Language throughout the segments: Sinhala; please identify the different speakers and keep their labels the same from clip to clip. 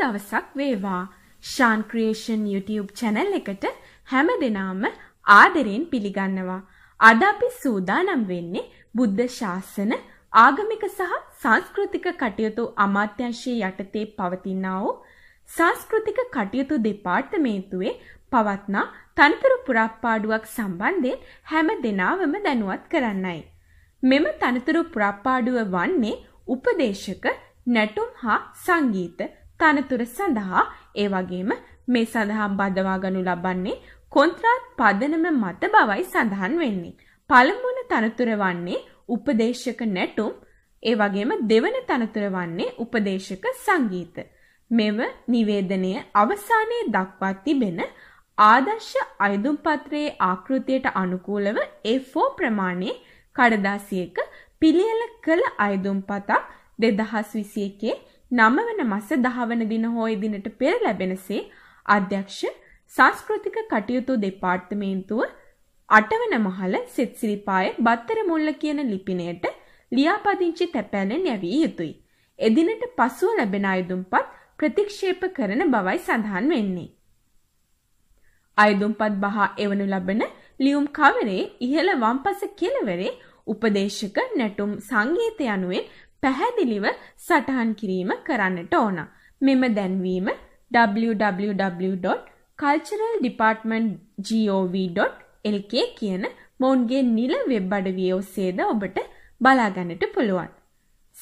Speaker 1: දවසක් වේවා. ශාන් ක්‍රියේෂන් YouTube channel එකට හැම දිනාම ආදරයෙන් පිළිගන්නවා. අද අපි සූදානම් වෙන්නේ බුද්ධ ශාසන ආගමික සහ සංස්කෘතික කටයුතු අමාත්‍යාංශය යටතේ පවතිනා වූ සංස්කෘතික කටයුතු දෙපාර්තමේන්තුවේ පවත්නා තනතුරු පුරප්පාඩුවක් සම්බන්ධයෙන් හැම දිනාවම දැනුවත් කරන්නයි. මෙම තනතුරු පුරප්පාඩුව වන්නේ උපදේශක නැටුම් හා සංගීත තනතුර සඳහා ඒ වගේම මේ සඳහා බදවා ගනු ලබන්නේ කොන්ත්‍රාත් පදනම මත බවයි සඳහන් වෙන්නේ. පළමුවන තනතුර වන්නේ උපදේශක නැටුම්, ඒ වගේම දෙවන තනතුර වන්නේ උපදේශක සංගීත. මෙම නිවේදනය අවසානයේ දක්වා තිබෙන ආදර්ශ අයදුම් පත්‍රයේ ආකෘතියට අනුකූලව A4 ප්‍රමාණයේ කඩදාසියක පිළියෙල කළ අයදුම් පතක් 2021 නමවන මස දහවන දින හෝ දිනට පෙර ලැබෙනසේ අධ්‍යක්ෂ සංස්කෘතික කටයුතු දෙපාර්තමේන්තුව අටවන මහල සිත් සිරිපායේ බත්තර මුල්ල කියන ලිපිණයට ලියාපදිංචි තැපැලෙන් යැවිය යුතුය. එදිනට පසුව ලැබෙන අයදුම්පත් ප්‍රතික්ෂේප කරන බවයි සඳහන් වෙන්නේ. අයදුම්පත් බහා එවනු ලබන ලියුම් කවරේ ඉහළ වම්පස කෙළවරේ උපදේශක නැටුම් සංගීත යනුවෙන් පැහැදිලිව සටහන් කිරීම කරන්නට ඕන. මෙම දැන්වීම www.culturaldepartment.gov.lk කියන මොවුන්ගේ නිල වෙබ් අඩවිය ඔස්සේද ඔබට බලාගන්නට පුළුවන්.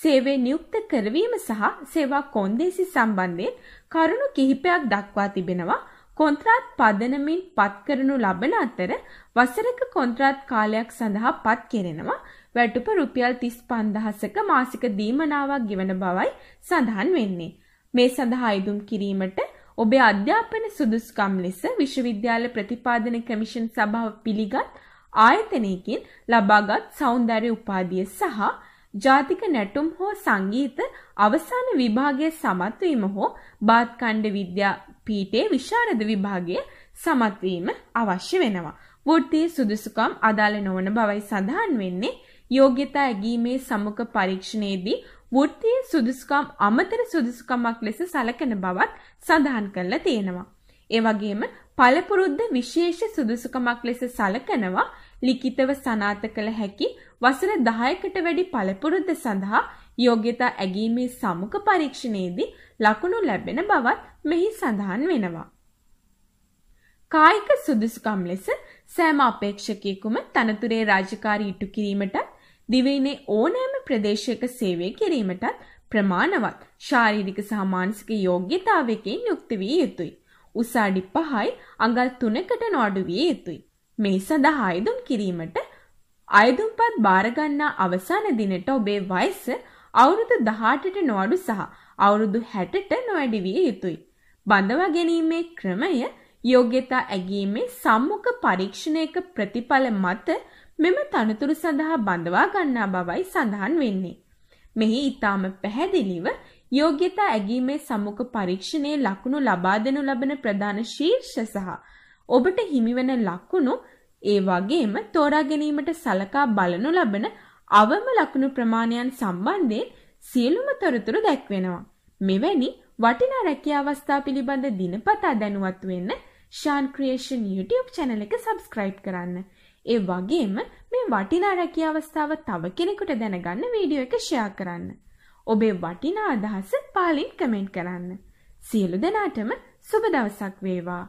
Speaker 1: සේවේ නියුක්ත කරවීම සහ සේවා කොන්දේසි සම්බන්ධයෙන් කරුණු කිහිපයක් දක්වා තිබෙනවා කොන්ත්‍රාත් පදනමින් පත් කරනු ලබන අතර වසරක කොන්ත්‍රාත් කාලයක් සඳහා පත් කෙරෙනවා වැටුප රුපියල් 35000ක මාසික දීමනාවක් ගෙවන බවයි සඳහන් වෙන්නේ. මේ සඳහා යෙදුම් කිරීමට ඔබේ අධ්‍යාපන සුදුසුකම් ලෙස විශ්වවිද්‍යාල ප්‍රතිපාදන කමිෂන් සභාව පිළිගත් ආයතනයකින් ලබාගත් සෞන්දර්ය උපාධිය සහ ජාතික නැටුම් හෝ සංගීත අවසාන විභාගයේ සමත් වීම හෝ බාත්කණ්ඩ විද්‍යා පීඨයේ විශාරද විභාගයේ සමත් වීම අවශ්‍ය වෙනවා. වෘත්තීය සුදුසුකම් අදාළ නොවන බවයි සඳහන් වෙන්නේ. යෝග්‍යතා ඇගීමේ සමුඛ පරීක්ෂණයේදී වෘත්තීය සුදුසුකම් අමතර සුදුසුකමක් ලෙස සැලකෙන බවත් සඳහන් කරලා තියෙනවා. ඒ වගේම පළපුරුද්ද විශේෂ සුදුසුකමක් ලෙස සලකනවා ලිඛිතව සනාත කළ හැකි වසර 10කට වැඩි පළපුරුද්ද සඳහා යෝග්‍යතා ඇගීමේ සමුක පරීක්ෂණයේදී ලකුණු ලැබෙන බවත් මෙහි සඳහන් වෙනවා. කායික සුදුසුකම් ලෙස සෑම අපේක්ෂකයෙකුම තනතුරේ රාජකාරී ඉටු කිරීමටත් දිවයිනේ ඕනෑම ප්‍රදේශයක සේවය කිරීමටත් ප්‍රමාණවත් ශාරීරික සහ මානසික යෝග්‍යතාවයකින් යුක්ත විය යුතුයි. උසාඩි පහයි අඟල් තුනකට නොඩු විය යුතුයි. මේ සඳහා අයදුම් කිරීමට අයදුම්පත් භාරගන්නා අවසාන දිනට ඔබේ වයස අවුරුදු 18ට නොඅඩු සහ අවුරුදු 60ට නොවැඩි විය යුතුයි. බඳවා ගැනීමේ ක්‍රමය යෝග්‍යතා ඇගීමේ සම්මුඛ පරීක්ෂණයක ප්‍රතිඵල මත මෙම තනතුරු සඳහා බඳවා ගන්නා බවයි සඳහන් වෙන්නේ. මෙහි ඊටාම පැහැදිලිව යෝග්‍යතා ඇගීමේ සම්මුඛ පරීක්ෂණයේ ලකුණු ලබා දෙනු ලබන ප්‍රධාන ශීර්ෂ සහ ඔබට හිමිවන ලකුණු ඒ වගේම තෝරා ගැනීමට සලකා බලනු ලබන අවම ලකුණු ප්‍රමාණයන් සම්බන්ධයෙන් සියලුම තොරතුරු දැක්වෙනවා. මෙවැනි වටිනා රැකියා අවස්ථා පිළිබඳ දිනපතා දැනුවත් වෙන්න ෂාන් ක්‍රියේෂන් YouTube channel එක subscribe කරන්න. ඒ වගේම මේ වටිනා රැකියා අවස්ථාව තව කෙනෙකුට දැනගන්න වීඩියෝ එක ෂෙයා කරන්න. ඔබේ වටිනා අදහස පාලින් කමෙන්ට් කරන්න. සියලු දෙනාටම සුබ දවසක් වේවා.